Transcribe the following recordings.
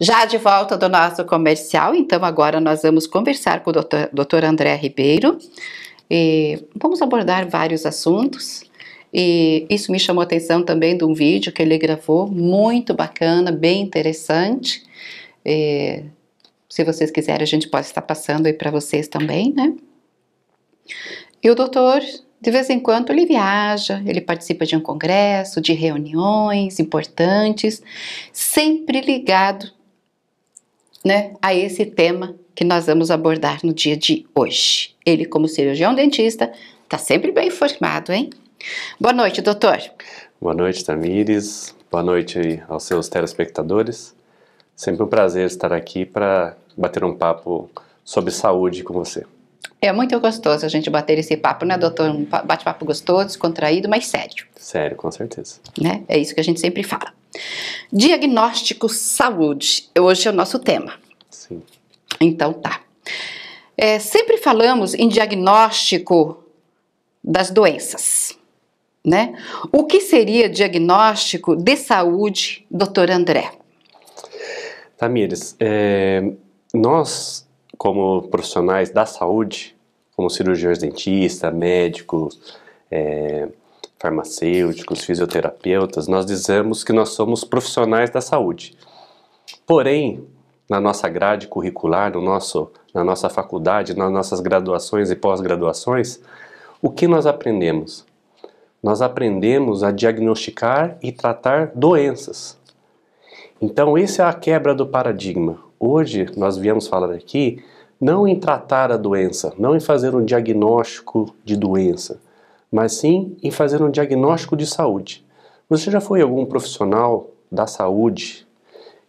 Já de volta do nosso comercial, então agora nós vamos conversar com o doutor, doutor André Ribeiro. E vamos abordar vários assuntos. E isso me chamou a atenção também de um vídeo que ele gravou, muito bacana, bem interessante. E, se vocês quiserem, a gente pode estar passando aí para vocês também, né? E o doutor, de vez em quando, ele viaja, ele participa de um congresso, de reuniões importantes, sempre ligado né, a esse tema que nós vamos abordar no dia de hoje. Ele, como cirurgião dentista, está sempre bem informado, hein? Boa noite, doutor. Boa noite, Tamires. Boa noite aos seus telespectadores. Sempre um prazer estar aqui para bater um papo sobre saúde com você. É muito gostoso a gente bater esse papo, né, doutor? Um bate-papo gostoso, descontraído, mas sério. Sério, com certeza. Né? É isso que a gente sempre fala. Diagnóstico saúde. Hoje é o nosso tema. Sim. Então tá. É, sempre falamos em diagnóstico das doenças, né? O que seria diagnóstico de saúde, doutor André? Tamires, é, nós, como profissionais da saúde, como cirurgiões dentistas, médicos, é, farmacêuticos, fisioterapeutas, nós dizemos que nós somos profissionais da saúde. Porém, na nossa grade curricular, no nosso, na nossa faculdade, nas nossas graduações e pós-graduações, o que nós aprendemos? Nós aprendemos a diagnosticar e tratar doenças. Então, essa é a quebra do paradigma. Hoje, nós viemos falar aqui não em tratar a doença, não em fazer um diagnóstico de doença, mas sim em fazer um diagnóstico de saúde. Você já foi algum profissional da saúde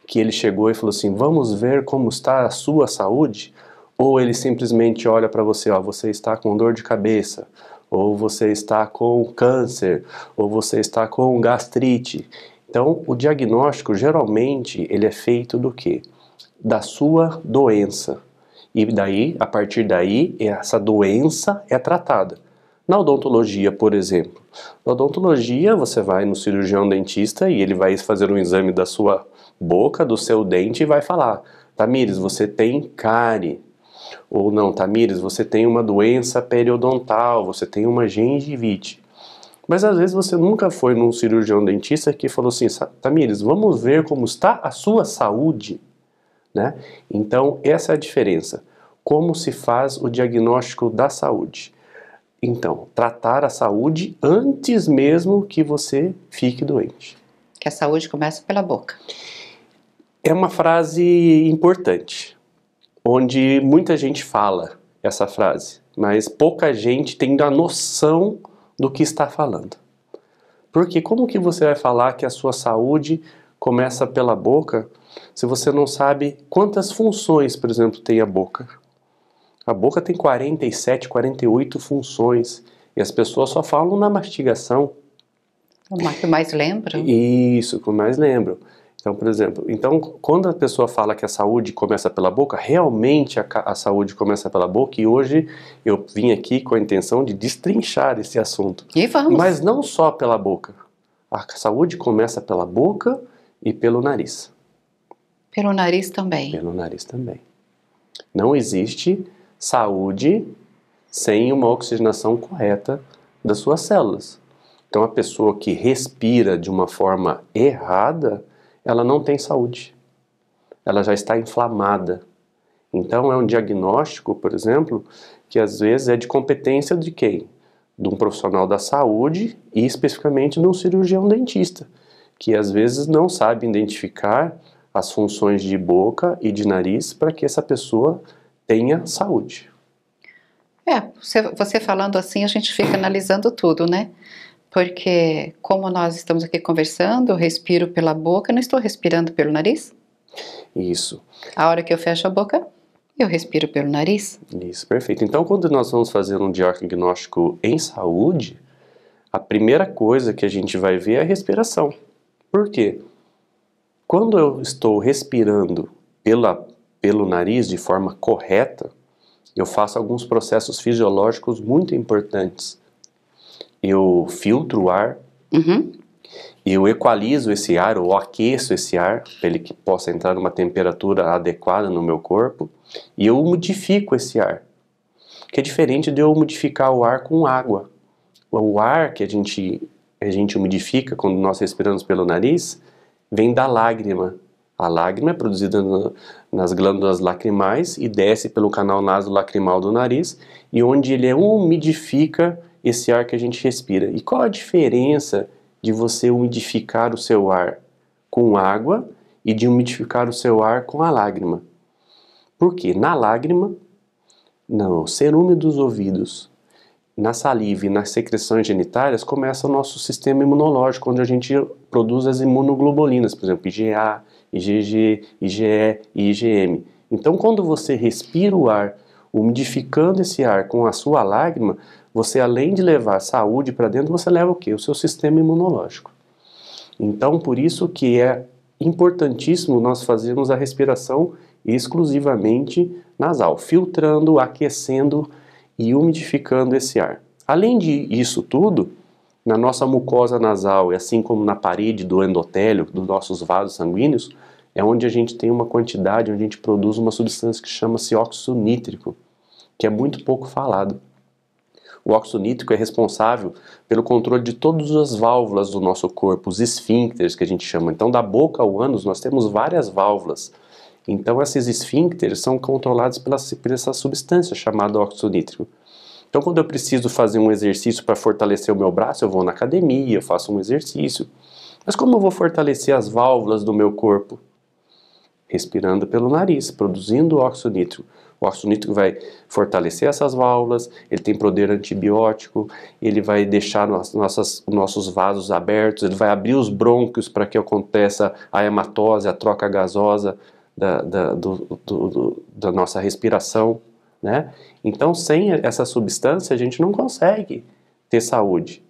que ele chegou e falou assim: "Vamos ver como está a sua saúde?" Ou ele simplesmente olha para você, ó, você está com dor de cabeça, ou você está com câncer, ou você está com gastrite. Então, o diagnóstico geralmente ele é feito do quê? Da sua doença. E daí, a partir daí, é, essa doença é tratada. Na odontologia, por exemplo. Na odontologia, você vai no cirurgião dentista e ele vai fazer um exame da sua boca do seu dente e vai falar: Tamires, você tem cárie. Ou não, Tamires, você tem uma doença periodontal, você tem uma gengivite. Mas às vezes você nunca foi num cirurgião dentista que falou assim: Tamires, vamos ver como está a sua saúde. Né? Então, essa é a diferença. Como se faz o diagnóstico da saúde? Então, tratar a saúde antes mesmo que você fique doente. Que a saúde começa pela boca é uma frase importante, onde muita gente fala essa frase, mas pouca gente tem a noção do que está falando. Porque como que você vai falar que a sua saúde começa pela boca se você não sabe quantas funções, por exemplo, tem a boca? A boca tem 47, 48 funções e as pessoas só falam na mastigação. É o que mais lembram? Isso, o que mais lembram. Então, por exemplo, então quando a pessoa fala que a saúde começa pela boca, realmente a, a, saúde começa pela boca e hoje eu vim aqui com a intenção de destrinchar esse assunto. E vamos. Mas não só pela boca. A saúde começa pela boca e pelo nariz. Pelo nariz também. Pelo nariz também. Não existe saúde sem uma oxigenação correta das suas células. Então a pessoa que respira de uma forma errada, ela não tem saúde. Ela já está inflamada. Então, é um diagnóstico, por exemplo, que às vezes é de competência de quem? De um profissional da saúde e especificamente de um cirurgião dentista, que às vezes não sabe identificar as funções de boca e de nariz para que essa pessoa tenha saúde. É, você, falando assim, a gente fica analisando tudo, né? porque como nós estamos aqui conversando, eu respiro pela boca, não estou respirando pelo nariz? Isso. A hora que eu fecho a boca, eu respiro pelo nariz? Isso, perfeito. Então, quando nós vamos fazer um diagnóstico em saúde, a primeira coisa que a gente vai ver é a respiração. Por quê? Quando eu estou respirando pela, pelo nariz de forma correta, eu faço alguns processos fisiológicos muito importantes eu filtro o ar, uhum. eu equalizo esse ar ou aqueço esse ar para ele que possa entrar numa temperatura adequada no meu corpo e eu modifico esse ar, que é diferente de eu modificar o ar com água. O ar que a gente a gente umidifica quando nós respiramos pelo nariz vem da lágrima. A lágrima é produzida no, nas glândulas lacrimais e desce pelo canal naso lacrimal do nariz e onde ele umidifica esse ar que a gente respira. E qual a diferença de você umidificar o seu ar com água e de umidificar o seu ar com a lágrima? Porque na lágrima, no úmido dos ouvidos, na saliva e nas secreções genitárias começa o nosso sistema imunológico, onde a gente produz as imunoglobulinas, por exemplo, IgA, IgG, IgE e IgM. Então, quando você respira o ar, umidificando esse ar com a sua lágrima, você, além de levar saúde para dentro, você leva o quê? O seu sistema imunológico. Então, por isso que é importantíssimo nós fazermos a respiração exclusivamente nasal, filtrando, aquecendo e umidificando esse ar. Além disso tudo, na nossa mucosa nasal e assim como na parede do endotélio, dos nossos vasos sanguíneos, é onde a gente tem uma quantidade, onde a gente produz uma substância que chama-se óxido nítrico, que é muito pouco falado. O óxido nítrico é responsável pelo controle de todas as válvulas do nosso corpo, os esfíncteres que a gente chama. Então, da boca ao ânus, nós temos várias válvulas. Então, esses esfíncteres são controlados pela, por essa substância chamada óxido nítrico. Então, quando eu preciso fazer um exercício para fortalecer o meu braço, eu vou na academia, eu faço um exercício. Mas como eu vou fortalecer as válvulas do meu corpo? Respirando pelo nariz, produzindo óxido nítrico. O ácido nítrico vai fortalecer essas válvulas, ele tem poder antibiótico, ele vai deixar nossas, nossos vasos abertos, ele vai abrir os brônquios para que aconteça a hematose, a troca gasosa da, da, do, do, do, da nossa respiração. Né? Então, sem essa substância, a gente não consegue ter saúde.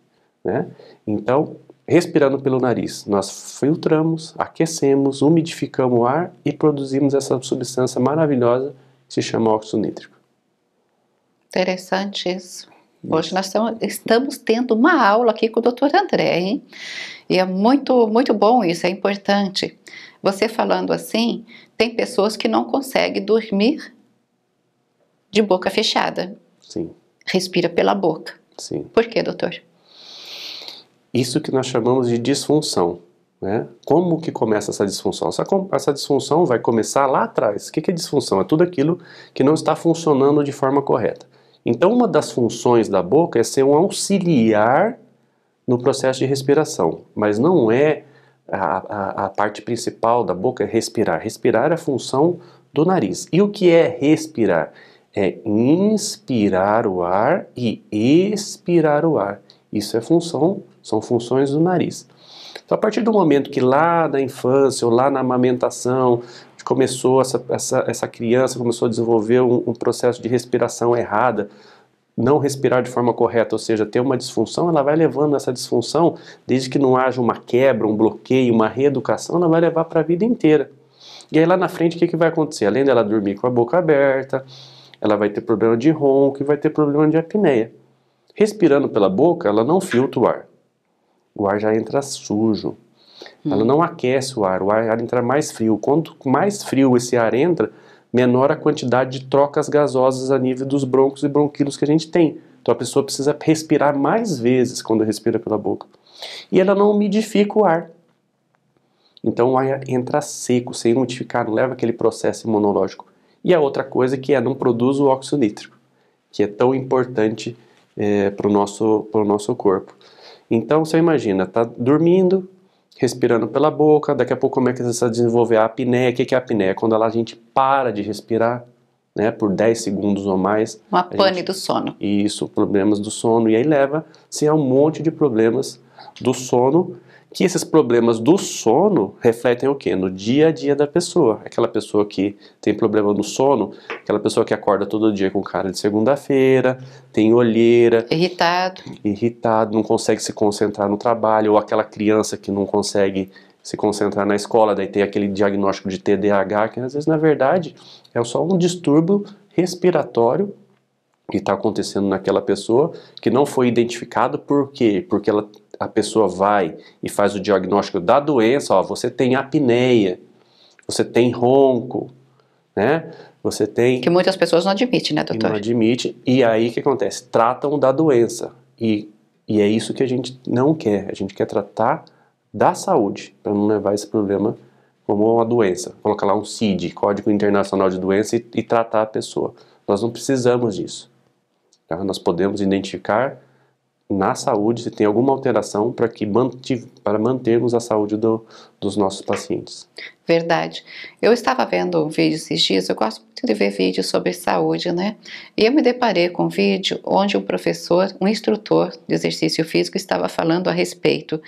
Né? Então, respirando pelo nariz, nós filtramos, aquecemos, umidificamos o ar e produzimos essa substância maravilhosa se chama óxido nítrico. Interessante isso. Hoje nós estamos tendo uma aula aqui com o Dr. André, hein? E é muito, muito bom isso, é importante. Você falando assim, tem pessoas que não conseguem dormir de boca fechada. Sim. Respira pela boca. Sim. Por quê, doutor? Isso que nós chamamos de disfunção. Né? Como que começa essa disfunção? Essa, essa disfunção vai começar lá atrás. O que, que é disfunção? É tudo aquilo que não está funcionando de forma correta. Então, uma das funções da boca é ser um auxiliar no processo de respiração, mas não é a, a, a parte principal da boca é respirar. Respirar é a função do nariz. E o que é respirar? É inspirar o ar e expirar o ar. Isso é função, são funções do nariz. Então, a partir do momento que lá na infância ou lá na amamentação começou essa, essa, essa criança começou a desenvolver um, um processo de respiração errada, não respirar de forma correta, ou seja, ter uma disfunção, ela vai levando essa disfunção, desde que não haja uma quebra, um bloqueio, uma reeducação, ela vai levar para a vida inteira. E aí lá na frente o que, que vai acontecer? Além dela dormir com a boca aberta, ela vai ter problema de ronco e vai ter problema de apneia. Respirando pela boca, ela não filtra o ar o ar já entra sujo. Hum. Ela não aquece o ar, o ar entra mais frio. Quanto mais frio esse ar entra, menor a quantidade de trocas gasosas a nível dos broncos e bronquilos que a gente tem. Então a pessoa precisa respirar mais vezes quando respira pela boca. E ela não umidifica o ar. Então o ar entra seco, sem umidificar, não leva aquele processo imunológico. E a outra coisa que é não produz o óxido nítrico, que é tão importante é, eh, para o nosso, nosso corpo. Então você imagina, tá dormindo, respirando pela boca, daqui a pouco começa a desenvolver a apneia. O que é a apneia? É quando a gente para de respirar, né, por 10 segundos ou mais. Uma pane gente... do sono. Isso, problemas do sono. E aí leva-se a um monte de problemas do sono que esses problemas do sono refletem o que? No dia a dia da pessoa. Aquela pessoa que tem problema no sono, aquela pessoa que acorda todo dia com cara de segunda-feira, tem olheira. Irritado. Irritado, não consegue se concentrar no trabalho, ou aquela criança que não consegue se concentrar na escola, daí tem aquele diagnóstico de TDAH, que às vezes, na verdade, é só um distúrbio respiratório que está acontecendo naquela pessoa, que não foi identificado por quê? Porque ela a pessoa vai e faz o diagnóstico da doença, ó, você tem apneia, você tem ronco, né? Você tem... Que muitas pessoas não admitem, né, doutor? Não admite. E aí o que acontece? Tratam da doença. E, e é isso que a gente não quer. A gente quer tratar da saúde, para não levar esse problema como uma doença. Colocar lá um CID, Código Internacional de Doença, e, e tratar a pessoa. Nós não precisamos disso. Tá? Nós podemos identificar na saúde, se tem alguma alteração para que para mantermos a saúde do, dos nossos pacientes. Verdade. Eu estava vendo um vídeo esses dias, eu gosto muito de ver vídeos sobre saúde, né? E eu me deparei com um vídeo onde um professor, um instrutor de exercício físico, estava falando a respeito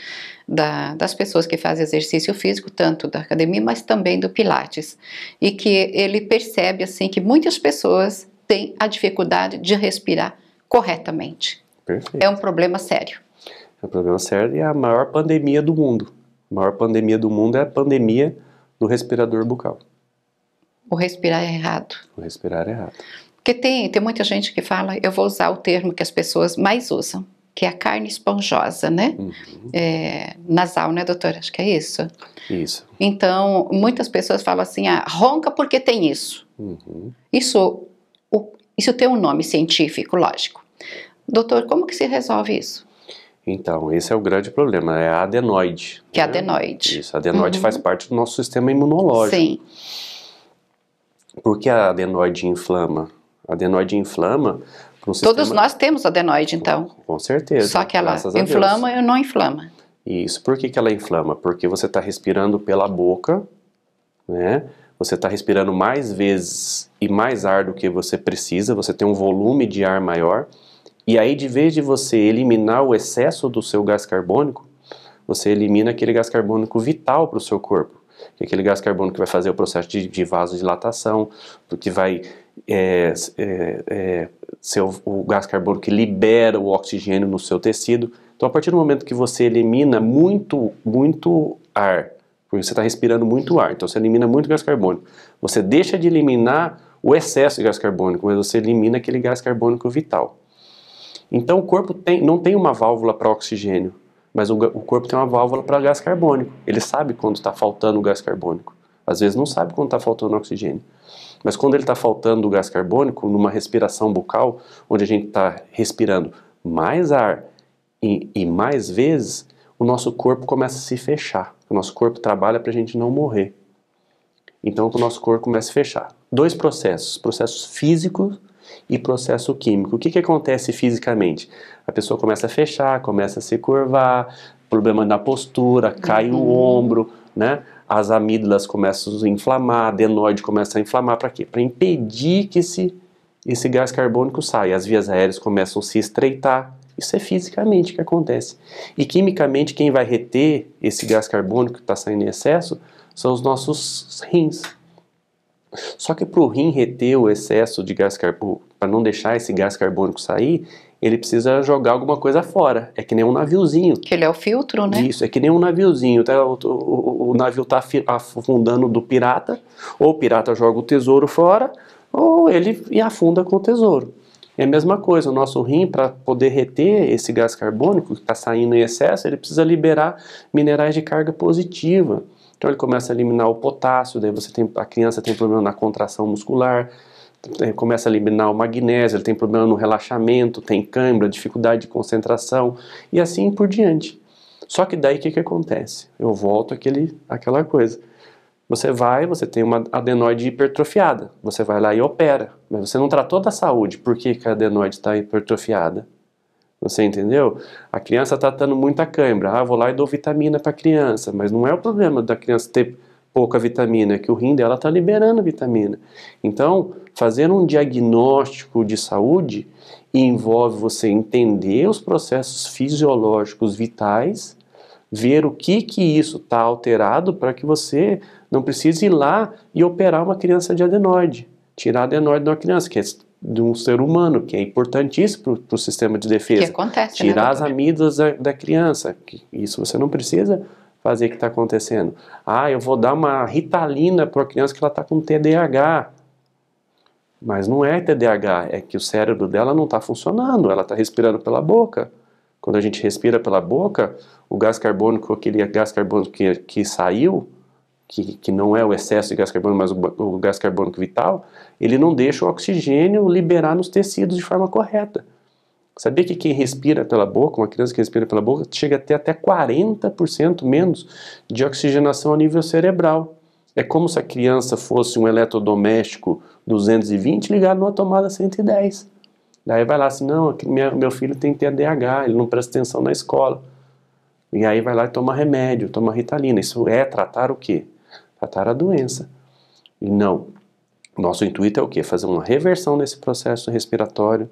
da, das pessoas que fazem exercício físico, tanto da academia, mas também do Pilates. E que ele percebe, assim, que muitas pessoas têm a dificuldade de respirar corretamente. Perfeito. É um problema sério. É um problema sério e é a maior pandemia do mundo. A maior pandemia do mundo é a pandemia do respirador bucal. O respirar é errado. O respirar é errado. Porque tem, tem muita gente que fala, eu vou usar o termo que as pessoas mais usam, que é a carne esponjosa, né? Uhum. É, nasal, né, doutora? Acho que é isso. Isso. Então, muitas pessoas falam assim, ah, ronca porque tem isso. Uhum. Isso, o, isso tem um nome científico, lógico. Doutor, como que se resolve isso? Então, esse é o grande problema, é a adenoide. Que é né? adenoide. Isso, a adenoide uhum. faz parte do nosso sistema imunológico. Sim. Por que a adenoide inflama? A adenoide inflama um sistema... Todos nós temos adenoide, então. Com, com certeza. Só que ela inflama e não inflama. Isso. Por que, que ela inflama? Porque você está respirando pela boca, né? Você está respirando mais vezes e mais ar do que você precisa, você tem um volume de ar maior. E aí, de vez de você eliminar o excesso do seu gás carbônico, você elimina aquele gás carbônico vital para o seu corpo. Que é aquele gás carbônico que vai fazer o processo de, de vasodilatação, que vai é, é, é, ser o, o gás carbônico que libera o oxigênio no seu tecido. Então, a partir do momento que você elimina muito, muito ar, porque você está respirando muito ar, então você elimina muito gás carbônico. Você deixa de eliminar o excesso de gás carbônico, mas você elimina aquele gás carbônico vital. Então o corpo tem, não tem uma válvula para oxigênio, mas o, o, corpo tem uma válvula para gás carbônico. Ele sabe quando está faltando o gás carbônico. Às vezes não sabe quando está faltando oxigênio. Mas quando ele está faltando o gás carbônico, numa respiração bucal, onde a gente está respirando mais ar e, e mais vezes, o nosso corpo começa a se fechar. O nosso corpo trabalha para a gente não morrer. Então o nosso corpo começa a fechar. Dois processos, processos físicos e processo químico. O que, que acontece fisicamente? A pessoa começa a fechar, começa a se curvar, problema na postura, cai uhum. o ombro, né? As amígdalas começam a inflamar, a adenoide começa a inflamar para quê? Para impedir que esse, esse gás carbônico saia. As vias aéreas começam a se estreitar. Isso é fisicamente que acontece. E quimicamente, quem vai reter esse gás carbônico que está saindo em excesso são os nossos rins. Só que para o rim reter o excesso de gás carbônico, para não deixar esse gás carbônico sair, ele precisa jogar alguma coisa fora. É que nem um naviozinho. Que ele é o filtro, né? Isso, é que nem um naviozinho. Tá, o, o, o navio está afundando do pirata, ou o pirata joga o tesouro fora, ou ele afunda com o tesouro. É a mesma coisa, o nosso rim, para poder reter esse gás carbônico que está saindo em excesso, ele precisa liberar minerais de carga positiva. Então ele começa a eliminar o potássio, daí você tem, a criança tem problema na contração muscular, é, começa a eliminar o magnésio, ele tem problema no relaxamento, tem câimbra, dificuldade de concentração e assim por diante. Só que daí o que, que acontece? Eu volto aquele àquela coisa. Você vai, você tem uma adenoide hipertrofiada, você vai lá e opera, mas você não tratou da saúde, por que, que a adenoide está hipertrofiada? Você entendeu? A criança está dando muita cãibra. Ah, vou lá e dou vitamina para a criança. Mas não é o problema da criança ter pouca vitamina, é que o rim dela está liberando vitamina. Então, fazer um diagnóstico de saúde envolve você entender os processos fisiológicos vitais, ver o que que isso está alterado para que você não precise ir lá e operar uma criança de adenoide, tirar adenoide de uma criança, que é de um ser humano, que é importantíssimo para o sistema de defesa. Que acontece, né, Tirar né, as amígdalas da, da criança, isso você não precisa fazer o que está acontecendo. Ah, eu vou dar uma ritalina para a criança que ela está com TDAH. Mas não é TDAH, é que o cérebro dela não está funcionando, ela está respirando pela boca. Quando a gente respira pela boca, o gás carbônico, aquele gás carbônico que, que saiu, que, que não é o excesso de gás carbônico, mas o, o gás carbônico vital, ele não deixa o oxigênio liberar nos tecidos de forma correta. Sabia que quem respira pela boca, uma criança que respira pela boca, chega a ter até 40% menos de oxigenação a nível cerebral. É como se a criança fosse um eletrodoméstico 220 ligado numa tomada 110. Daí vai lá assim, não, meu filho tem TDAH, ele não presta atenção na escola. E aí vai lá e toma remédio, toma ritalina. Isso é tratar o quê? tratar a doença. E não. Nosso intuito é o quê? Fazer uma reversão nesse processo respiratório,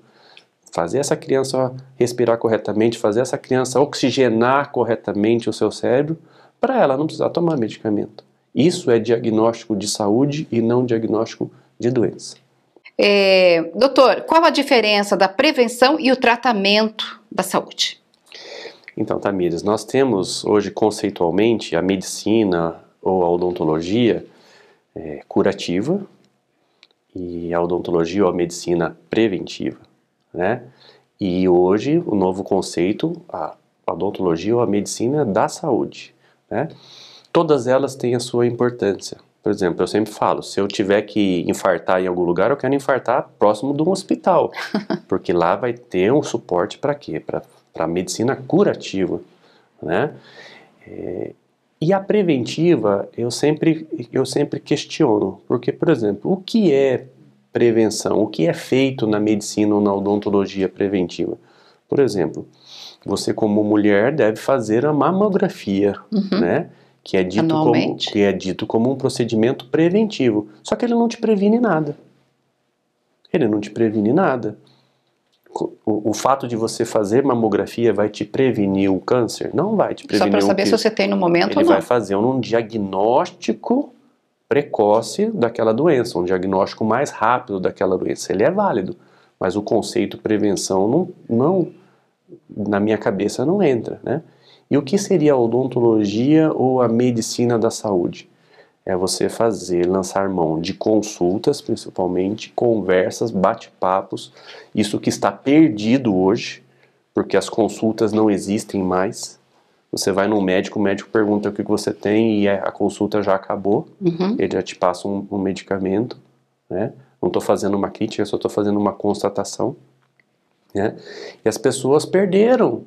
fazer essa criança respirar corretamente, fazer essa criança oxigenar corretamente o seu cérebro, para ela não precisar tomar medicamento. Isso é diagnóstico de saúde e não diagnóstico de doença. É, doutor, qual a diferença da prevenção e o tratamento da saúde? Então, Tamires, nós temos hoje conceitualmente a medicina, ou a odontologia é, curativa e a odontologia ou a medicina preventiva, né? E hoje o novo conceito, a odontologia ou a medicina da saúde, né? Todas elas têm a sua importância. Por exemplo, eu sempre falo, se eu tiver que infartar em algum lugar, eu quero infartar próximo de um hospital, porque lá vai ter um suporte para quê? Para a medicina curativa, né? É, e a preventiva, eu sempre, eu sempre questiono, porque, por exemplo, o que é prevenção? O que é feito na medicina ou na odontologia preventiva? Por exemplo, você como mulher deve fazer a mamografia, uhum. né? Que é, dito como, que é dito como um procedimento preventivo. Só que ele não te previne nada. Ele não te previne nada o, o, fato de você fazer mamografia vai te prevenir o câncer? Não vai te prevenir. Só para saber se você tem no momento ele ou não. vai fazer um diagnóstico precoce daquela doença, um diagnóstico mais rápido daquela doença. Ele é válido, mas o conceito prevenção não, não na minha cabeça não entra, né? E o que seria a odontologia ou a medicina da saúde? é você fazer, lançar mão de consultas, principalmente, conversas, bate-papos, isso que está perdido hoje, porque as consultas não existem mais. Você vai no médico, o médico pergunta o que você tem e é, a consulta já acabou, uhum. ele já te passa um, um medicamento, né? Não estou fazendo uma crítica, só estou fazendo uma constatação, né? E as pessoas perderam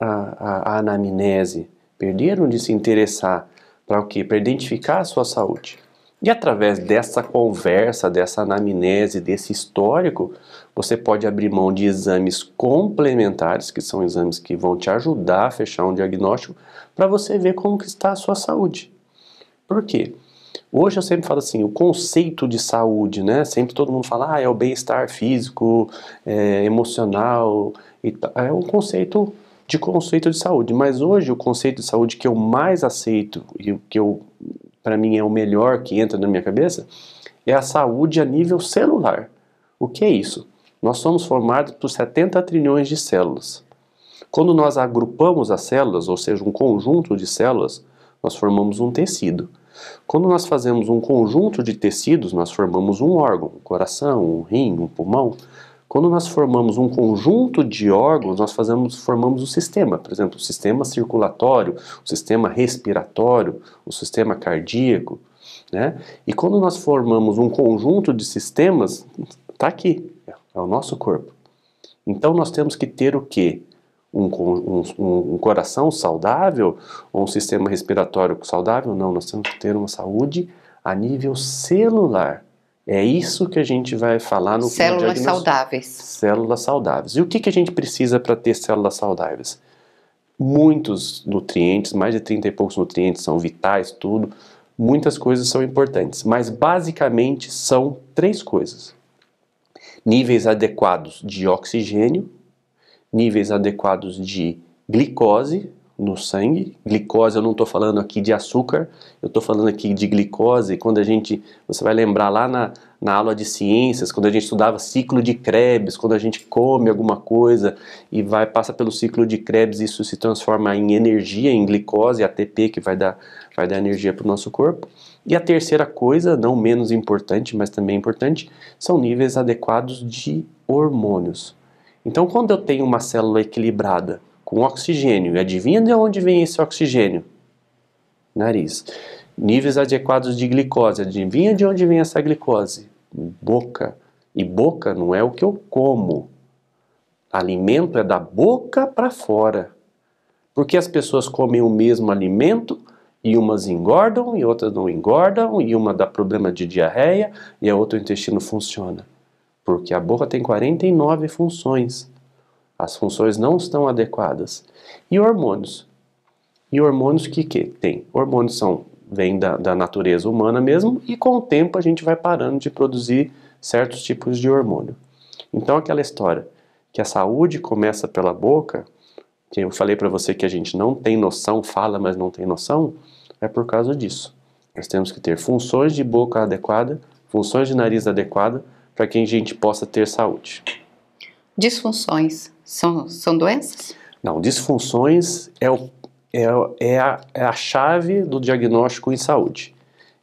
a, a, a anamnese, perderam de se interessar para o quê? Para identificar a sua saúde. E através dessa conversa, dessa anamnese, desse histórico, você pode abrir mão de exames complementares, que são exames que vão te ajudar a fechar um diagnóstico, para você ver como que está a sua saúde. Por quê? Hoje eu sempre falo assim, o conceito de saúde, né? Sempre todo mundo fala, ah, é o bem-estar físico, é, emocional, e é um conceito de conceito de saúde. Mas hoje o conceito de saúde que eu mais aceito e que eu para mim é o melhor que entra na minha cabeça é a saúde a nível celular. O que é isso? Nós somos formados por 70 trilhões de células. Quando nós agrupamos as células, ou seja, um conjunto de células, nós formamos um tecido. Quando nós fazemos um conjunto de tecidos, nós formamos um órgão, um coração, um rim, um pulmão. Quando nós formamos um conjunto de órgãos, nós fazemos, formamos o sistema, por exemplo, o sistema circulatório, o sistema respiratório, o sistema cardíaco. Né? E quando nós formamos um conjunto de sistemas, está aqui, é o nosso corpo. Então nós temos que ter o quê? Um, um, um, coração saudável ou um sistema respiratório saudável? Não, nós temos que ter uma saúde a nível celular. É isso que a gente vai falar no Células saudáveis. Células saudáveis. E o que, que a gente precisa para ter células saudáveis? Muitos nutrientes, mais de 30 e poucos nutrientes são vitais, tudo. Muitas coisas são importantes, mas basicamente são três coisas: níveis adequados de oxigênio, níveis adequados de glicose no sangue. Glicose, eu não estou falando aqui de açúcar, eu estou falando aqui de glicose. Quando a gente, você vai lembrar lá na, na aula de ciências, quando a gente estudava ciclo de Krebs, quando a gente come alguma coisa e vai passa pelo ciclo de Krebs, isso se transforma em energia, em glicose, ATP, que vai dar, vai dar energia para o nosso corpo. E a terceira coisa, não menos importante, mas também importante, são níveis adequados de hormônios. Então, quando eu tenho uma célula equilibrada, com oxigênio. E adivinha de onde vem esse oxigênio? Nariz. Níveis adequados de glicose. Adivinha de onde vem essa glicose? Boca. E boca não é o que eu como. Alimento é da boca para fora. Porque as pessoas comem o mesmo alimento e umas engordam e outras não engordam, e uma dá problema de diarreia e a outra o intestino funciona. Porque a boca tem 49 funções. As funções não estão adequadas. E hormônios? E hormônios que, que tem? Hormônios são vêm da, da natureza humana mesmo e com o tempo a gente vai parando de produzir certos tipos de hormônio. Então aquela história que a saúde começa pela boca, que eu falei para você que a gente não tem noção, fala, mas não tem noção, é por causa disso. Nós temos que ter funções de boca adequada, funções de nariz adequada, para que a gente possa ter saúde. Disfunções são, são doenças? Não, disfunções é, o, é, é, a, é a chave do diagnóstico em saúde.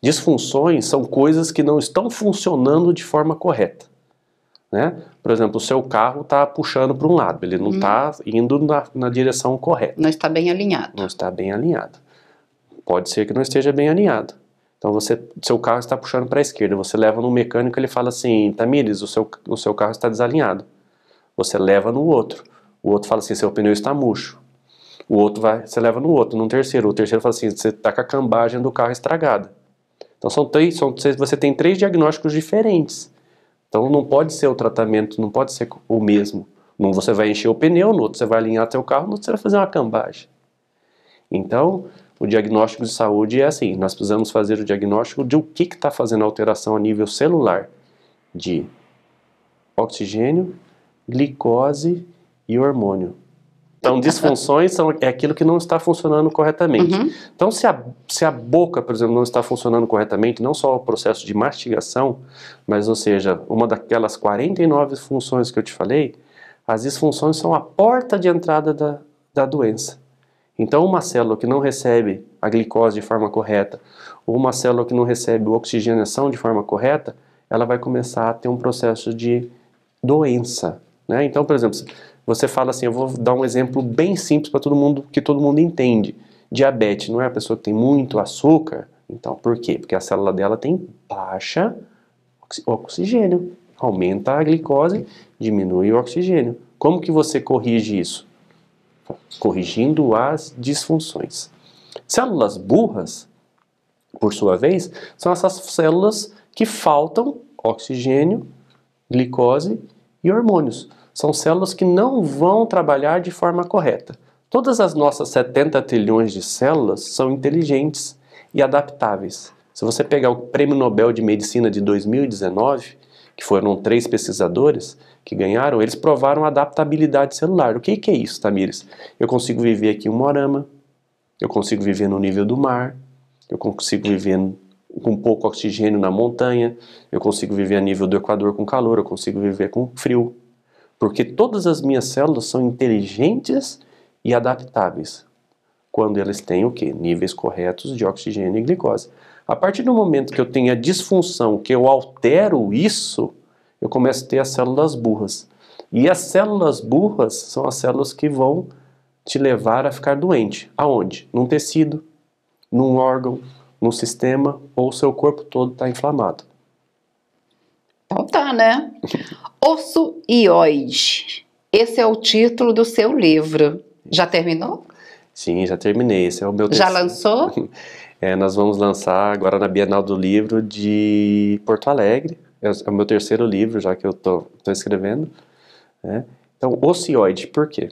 Disfunções são coisas que não estão funcionando de forma correta. Né? Por exemplo, o seu carro está puxando para um lado, ele não está hum. Tá indo na, na, direção correta. Não está bem alinhado. Não está bem alinhado. Pode ser que não esteja bem alinhado. Então, você, seu carro está puxando para a esquerda, você leva no mecânico ele fala assim, Tamires, o seu, o seu carro está desalinhado. Você leva no outro. O outro fala assim, seu pneu está murcho. O outro vai, você leva no outro, num terceiro. O terceiro fala assim, você está com a cambagem do carro estragada. Então são três, são, você tem três diagnósticos diferentes. Então não pode ser o tratamento, não pode ser o mesmo. Num você vai encher o pneu, no outro você vai alinhar seu carro, no outro você vai fazer uma cambagem. Então, o diagnóstico de saúde é assim, nós precisamos fazer o diagnóstico de o que está fazendo a alteração a nível celular, de oxigênio glicose e hormônio. Então, disfunções são, é aquilo que não está funcionando corretamente. Uhum. Então, se a, se a boca, por exemplo, não está funcionando corretamente, não só o processo de mastigação, mas, ou seja, uma daquelas 49 funções que eu te falei, as disfunções são a porta de entrada da, da doença. Então, uma célula que não recebe a glicose de forma correta, ou uma célula que não recebe a oxigenação de forma correta, ela vai começar a ter um processo de doença. Né? Então, por exemplo, você fala assim, eu vou dar um exemplo bem simples para todo mundo, que todo mundo entende. Diabetes não é a pessoa que tem muito açúcar? Então, por quê? Porque a célula dela tem baixa oxigênio. Aumenta a glicose, diminui o oxigênio. Como que você corrige isso? Corrigindo as disfunções. Células burras, por sua vez, são essas células que faltam oxigênio, glicose e hormônios. São células que não vão trabalhar de forma correta. Todas as nossas 70 trilhões de células são inteligentes e adaptáveis. Se você pegar o Prêmio Nobel de Medicina de 2019, que foram três pesquisadores que ganharam, eles provaram adaptabilidade celular. O que, que é isso, Tamires? Eu consigo viver aqui em um morama, eu consigo viver no nível do mar, eu consigo viver com pouco oxigênio na montanha, eu consigo viver a nível do Equador com calor, eu consigo viver com frio. Porque todas as minhas células são inteligentes e adaptáveis, quando elas têm o quê? Níveis corretos de oxigênio e glicose. A partir do momento que eu tenho a disfunção, que eu altero isso, eu começo a ter as células burras. E as células burras são as células que vão te levar a ficar doente. Aonde? Num tecido, num órgão, no sistema ou o seu corpo todo está inflamado. Então tá, né? Osso e oide. Esse é o título do seu livro. Já terminou? Sim, já terminei. Esse é o meu Já lançou? É, nós vamos lançar agora na Bienal do Livro de Porto Alegre. É, é o meu terceiro livro já que eu estou escrevendo. Né? Então, ocioide, por quê?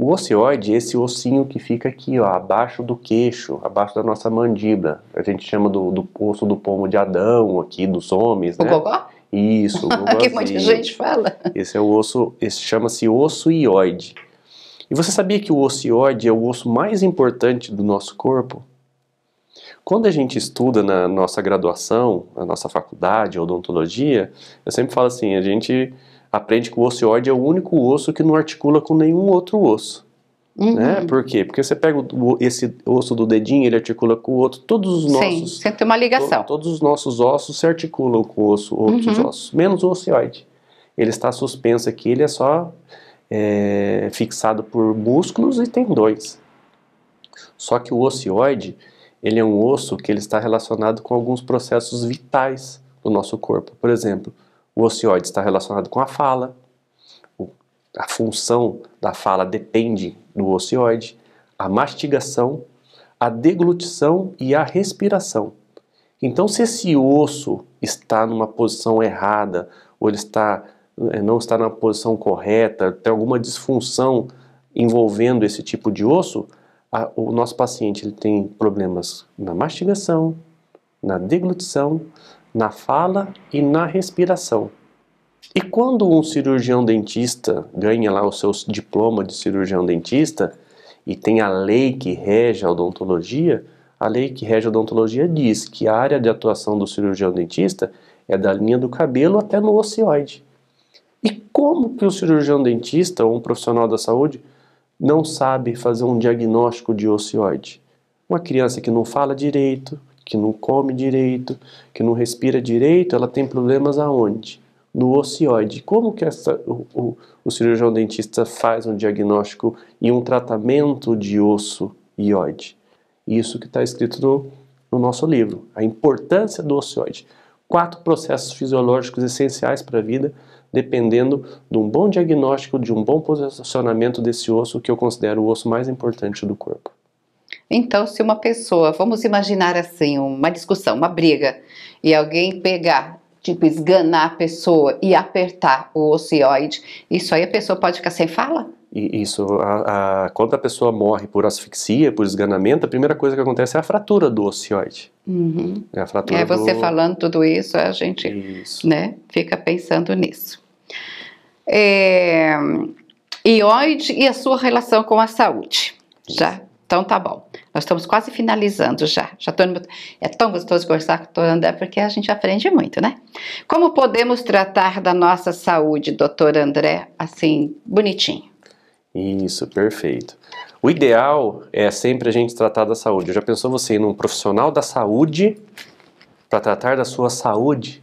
O ocioide é esse ossinho que fica aqui, ó, abaixo do queixo, abaixo da nossa mandíbula. A gente chama do, do osso do pomo de Adão, aqui, dos homens, né? O gogó? Isso, o gogózinho. que um monte de gente fala. Esse é o osso, esse chama-se ossoioide. E você sabia que o ocioide é o osso mais importante do nosso corpo? Quando a gente estuda na nossa graduação, na nossa faculdade, odontologia, eu sempre falo assim, a gente aprende que o osteoide é o único osso que não articula com nenhum outro osso. Uhum. Né? Por quê? Porque você pega o, esse osso do dedinho, ele articula com o outro, todos os nossos... Sim, sempre tem uma ligação. To, todos os nossos ossos se articulam com o osso, outros uhum. ossos, menos o osteoide. Ele está suspenso aqui, ele é só é, fixado por músculos e tendões. Só que o osteoide, ele é um osso que ele está relacionado com alguns processos vitais do nosso corpo. Por exemplo, o ocioide está relacionado com a fala, a função da fala depende do ocioide, a mastigação, a deglutição e a respiração. Então, se esse osso está numa posição errada, ou ele está, eh, não está na posição correta, tem alguma disfunção envolvendo esse tipo de osso, a, o nosso paciente ele tem problemas na mastigação, na deglutição, na fala e na respiração. E quando um cirurgião dentista ganha lá o seu diploma de cirurgião dentista e tem a lei que rege a odontologia, a lei que rege a odontologia diz que a área de atuação do cirurgião dentista é da linha do cabelo até no ocioide. E como que o cirurgião dentista ou um profissional da saúde não sabe fazer um diagnóstico de ocioide. Uma criança que não fala direito, que não come direito, que não respira direito, ela tem problemas aonde? No ocioide. Como que essa, o, o, o cirurgião dentista faz um diagnóstico e um tratamento de osso iode? Isso que está escrito no, no nosso livro, A Importância do Ocioide. Quatro processos fisiológicos essenciais para a vida dependendo de um bom diagnóstico, de um bom posicionamento desse osso, que eu considero o osso mais importante do corpo. Então, se uma pessoa, vamos imaginar assim, uma discussão, uma briga, e alguém pegar, tipo, esganar a pessoa e apertar o ocioide, isso aí a pessoa pode ficar sem fala? Isso, a, a, quando a pessoa morre por asfixia, por esganamento, a primeira coisa que acontece é a fratura do ocioide. Uhum. É a fratura. É você do... falando tudo isso, a gente, isso. né, fica pensando nisso. É, ioide e a sua relação com a saúde, isso. já. Então tá bom. Nós estamos quase finalizando já. Já tô no... é tão gostoso conversar com o André porque a gente aprende muito, né? Como podemos tratar da nossa saúde, doutor André, assim, bonitinho? Isso, perfeito. O ideal é sempre a gente tratar da saúde. Já pensou você ir num profissional da saúde para tratar da sua saúde?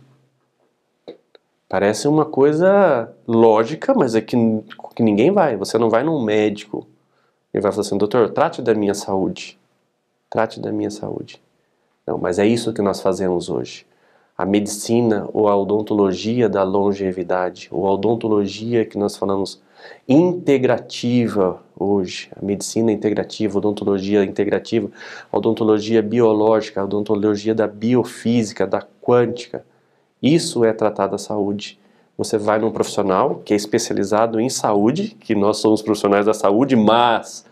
Parece uma coisa lógica, mas é que, que ninguém vai. Você não vai num médico. e vai falar assim, doutor, trate da minha saúde. Trate da minha saúde. Não, mas é isso que nós fazemos hoje. A medicina ou a odontologia da longevidade, ou a odontologia que nós falamos integrativa hoje, a medicina integrativa, odontologia integrativa, odontologia biológica, odontologia da biofísica, da quântica. Isso é tratar da saúde. Você vai num profissional que é especializado em saúde, que nós somos profissionais da saúde, mas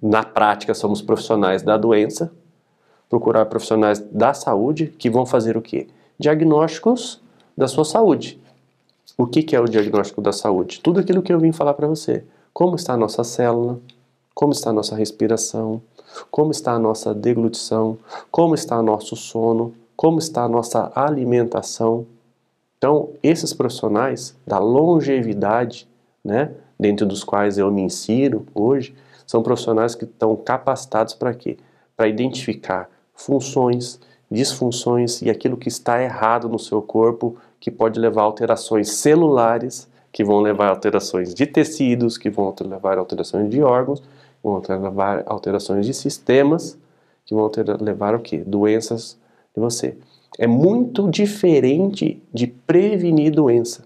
na prática somos profissionais da doença. Procurar profissionais da saúde que vão fazer o quê? Diagnósticos da sua saúde o que, que é o diagnóstico da saúde? Tudo aquilo que eu vim falar para você. Como está a nossa célula, como está a nossa respiração, como está a nossa deglutição, como está o nosso sono, como está a nossa alimentação. Então, esses profissionais da longevidade, né, dentro dos quais eu me insiro hoje, são profissionais que estão capacitados para quê? Para identificar funções, disfunções e aquilo que está errado no seu corpo que pode levar a alterações celulares, que vão levar a alterações de tecidos, que vão levar a alterações de órgãos, vão levar a alterações de sistemas, que vão levar o quê? Doenças de você. É muito diferente de prevenir doença.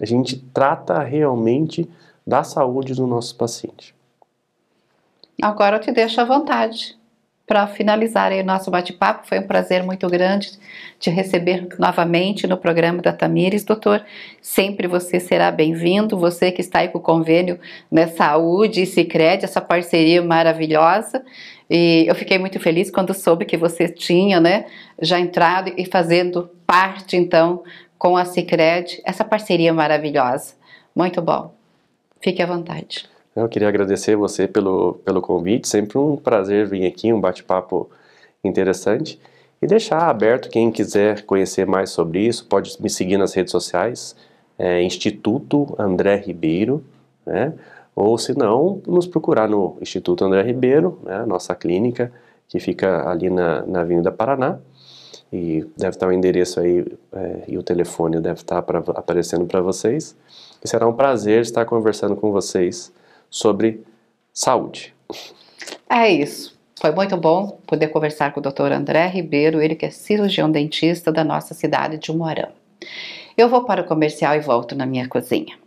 A gente trata realmente da saúde do nosso paciente. Agora eu te deixo à vontade para finalizar o nosso bate-papo. Foi um prazer muito grande te receber novamente no programa da Tamires, doutor. Sempre você será bem-vindo. Você que está aí com o convênio né, Saúde e Cicred, essa parceria maravilhosa. E eu fiquei muito feliz quando soube que você tinha, né, já entrado e fazendo parte então com a Cicred, essa parceria maravilhosa. Muito bom. Fique à vontade. Eu queria agradecer você pelo, pelo convite, sempre um prazer vir aqui, um bate-papo interessante. E deixar aberto quem quiser conhecer mais sobre isso, pode me seguir nas redes sociais, é, Instituto André Ribeiro, né? ou se não, nos procurar no Instituto André Ribeiro, né? nossa clínica, que fica ali na, na Avenida Paraná. E deve estar o endereço aí é, e o telefone deve estar pra, aparecendo para vocês. E será um prazer estar conversando com vocês sobre saúde. É isso. Foi muito bom poder conversar com o Dr. André Ribeiro, ele que é cirurgião dentista da nossa cidade de Moarama. Eu vou para o comercial e volto na minha cozinha.